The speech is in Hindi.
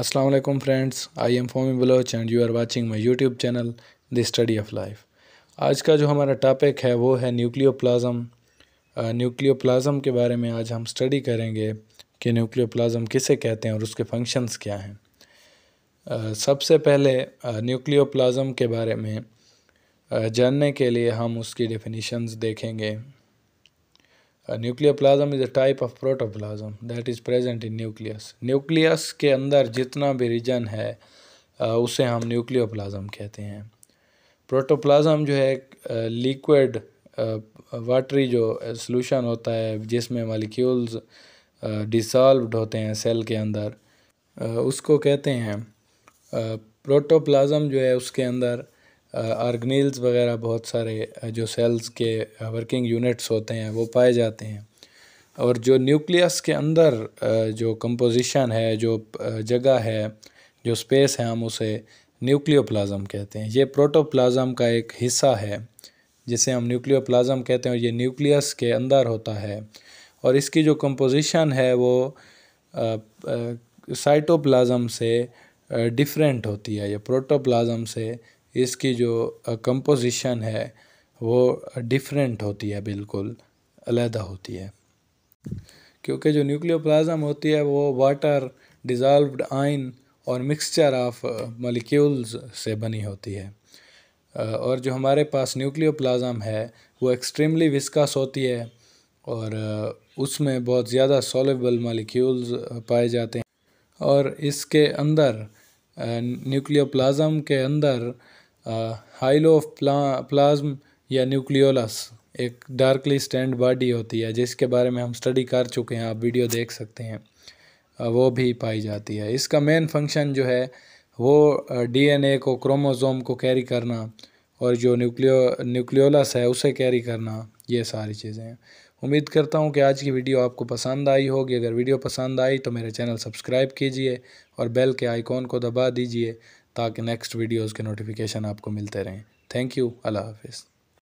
अस्सलाम वालेकुम friends I am Fomi Baloch and you are watching my YouTube channel the study of life आज का जो हमारा टॉपिक है वो है न्यूक्लियोप्लाज्म न्यूक्लियोप्लाज्म uh, के बारे में आज हम स्टडी करेंगे कि न्यूक्लियोप्लाज्म किसे कहते हैं और उसके फंक्शंस क्या हैं uh, सबसे पहले न्यूक्लियो uh, प्लाजम के बारे में जानने के लिए हम उसकी डेफिनीशन देखेंगे A nucleoplasm is a type of protoplasm that is present in nucleus. Nucleus के अंदर जितना भी रीजन है उसे हम न्यूक्लियोप्लाज्म कहते हैं प्रोटोप्लाज्म जो है लिक्विड वाटरी जो सॉल्यूशन होता है जिसमें मालिक्यूल्स डिसॉल्व्ड होते हैं सेल के अंदर उसको कहते हैं प्रोटोप्लाज्म जो है उसके अंदर आर्गनील्स वगैरह बहुत सारे जो सेल्स के वर्किंग यूनिट्स होते हैं वो पाए जाते हैं और जो न्यूक्लियस के अंदर जो कंपोजिशन है जो जगह है जो स्पेस है हम उसे न्यूक्लियोप्लाज्म कहते हैं ये प्रोटोप्लाज्म का एक हिस्सा है जिसे हम न्यूक्लियोप्लाज्म कहते हैं और ये न्यूक्लियस के अंदर होता है और इसकी जो कंपोजिशन है वो साइटोप्लाज्म से डिफरेंट होती है या प्रोटोप्लाज्म से इसकी जो कंपोजिशन है वो डिफरेंट होती है बिल्कुल अलहदा होती है क्योंकि जो न्यूक्लियोप्लाज्म होती है वो वाटर डिज़ाल्व्ड आइन और मिक्सचर ऑफ मलिक्यूल्स से बनी होती है और जो हमारे पास न्यूक्लियोप्लाज्म है वो एक्सट्रीमली विस्कस होती है और उसमें बहुत ज़्यादा सोलबल मालिक्यूल्स पाए जाते हैं और इसके अंदर न्यूक्लियोप्लाज्म के अंदर हाइलो ऑफ प्ला प्लाज्म या न्यूक्लियोलस एक डार्कली स्टैंड बॉडी होती है जिसके बारे में हम स्टडी कर चुके हैं आप वीडियो देख सकते हैं uh, वो भी पाई जाती है इसका मेन फंक्शन जो है वो डीएनए uh, को क्रोमोसोम को कैरी करना और जो न्यूक्लियो न्यूक्लियोलस है उसे कैरी करना ये सारी चीज़ें हैं उम्मीद करता हूँ कि आज की वीडियो आपको पसंद आई होगी अगर वीडियो पसंद आई तो मेरे चैनल सब्सक्राइब कीजिए और बेल के आइकॉन को दबा दीजिए ताकि नेक्स्ट वीडियोज़ के नोटिफिकेशन आपको मिलते रहें थैंक यू अल्लाह हाफिज़